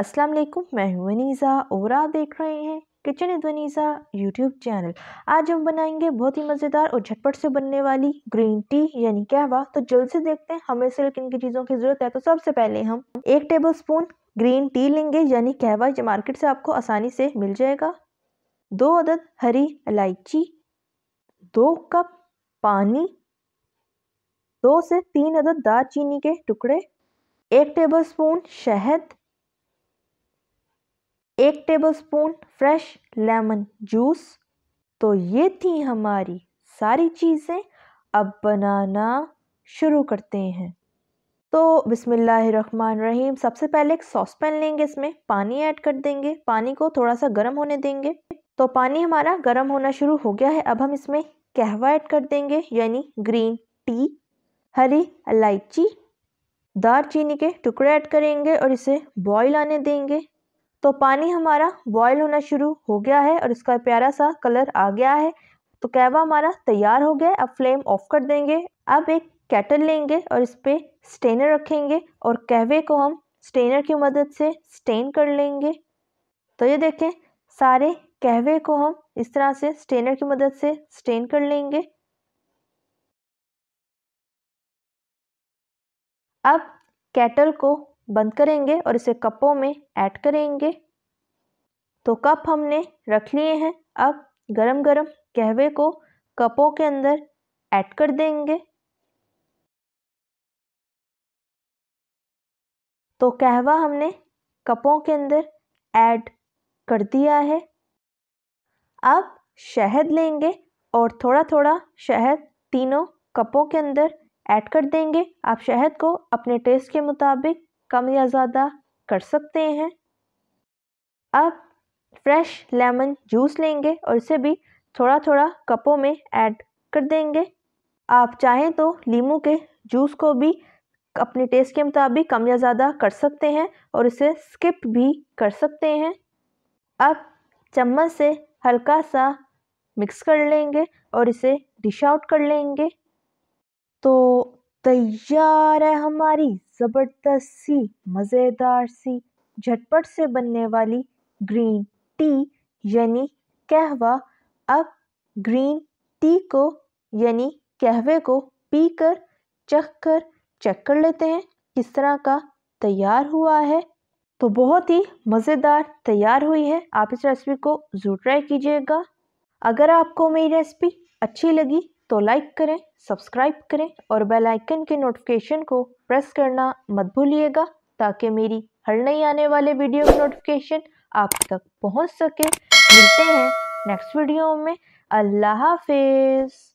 अस्सलाम वालेकुम मैं हूं वनीज़ा और आप देख रहे हैं kitchen with Vaneeza YouTube channel आज हम बनाएंगे बहुत ही मज़ेदार और झटपट से बनने वाली ग्रीन टी यानी कहवा तो जल्द से देखते हैं हमें सिर्फ किन की चीज़ों की ज़रूरत है तो सबसे पहले हम एक टेबल स्पून ग्रीन टी लेंगे यानी कहवा जो मार्केट से आपको आसानी से मिल जाएगा दो अदद हरी इलायची दो कप पानी दो से तीन अदद दार चीनी के टुकड़े एक टेबल स्पून शहद एक टेबलस्पून फ्रेश लेमन जूस तो ये थी हमारी सारी चीज़ें अब बनाना शुरू करते हैं तो बिसमीम सबसे पहले एक सॉस पैन लेंगे इसमें पानी ऐड कर देंगे पानी को थोड़ा सा गर्म होने देंगे तो पानी हमारा गर्म होना शुरू हो गया है अब हम इसमें कहवा ऐड कर देंगे यानी ग्रीन टी हरी इलायची दार चीनी के टुकड़े ऐड करेंगे और इसे बॉईल आने देंगे तो पानी हमारा बॉयल होना शुरू हो गया है और इसका प्यारा सा कलर आ गया है तो कहवा हमारा तैयार हो गया अब फ्लेम ऑफ कर देंगे अब एक कैटल लेंगे और इस पर स्टेनर रखेंगे और कहवे को हम स्टेनर की मदद से स्टेन कर लेंगे तो ये देखें सारे कहवे को हम इस तरह से स्टेनर की मदद से स्टेन कर लेंगे अब कैटल को बंद करेंगे और इसे कपों में ऐड करेंगे तो कप हमने रख लिए हैं अब गरम गरम कहवे को कपों के अंदर ऐड कर देंगे तो कहवा हमने कपों के अंदर ऐड कर दिया है अब शहद लेंगे और थोड़ा थोड़ा शहद तीनों कपों के अंदर ऐड कर देंगे आप शहद को अपने टेस्ट के मुताबिक कम या ज़्यादा कर सकते हैं अब फ्रेश लेमन जूस लेंगे और इसे भी थोड़ा थोड़ा कपों में ऐड कर देंगे आप चाहें तो लीमू के जूस को भी अपने टेस्ट के मुताबिक कम या ज़्यादा कर सकते हैं और इसे स्किप भी कर सकते हैं अब चम्मच से हल्का सा मिक्स कर लेंगे और इसे डिश आउट कर लेंगे तो तैयार है हमारी ज़बरदस्त सी मज़ेदार सी झटपट से बनने वाली ग्रीन टी यानी कहवा अब ग्रीन टी को यानी कहवे को पीकर चख कर चेक कर लेते हैं किस तरह का तैयार हुआ है तो बहुत ही मज़ेदार तैयार हुई है आप इस रेसिपी को ज़रूर ट्राई कीजिएगा अगर आपको मेरी रेसिपी अच्छी लगी तो लाइक करें सब्सक्राइब करें और बेल आइकन के नोटिफिकेशन को प्रेस करना मत भूलिएगा ताकि मेरी हर नई आने वाले वीडियो की नोटिफिकेशन आप तक पहुंच सके मिलते हैं नेक्स्ट वीडियो में अल्लाह हाफिज़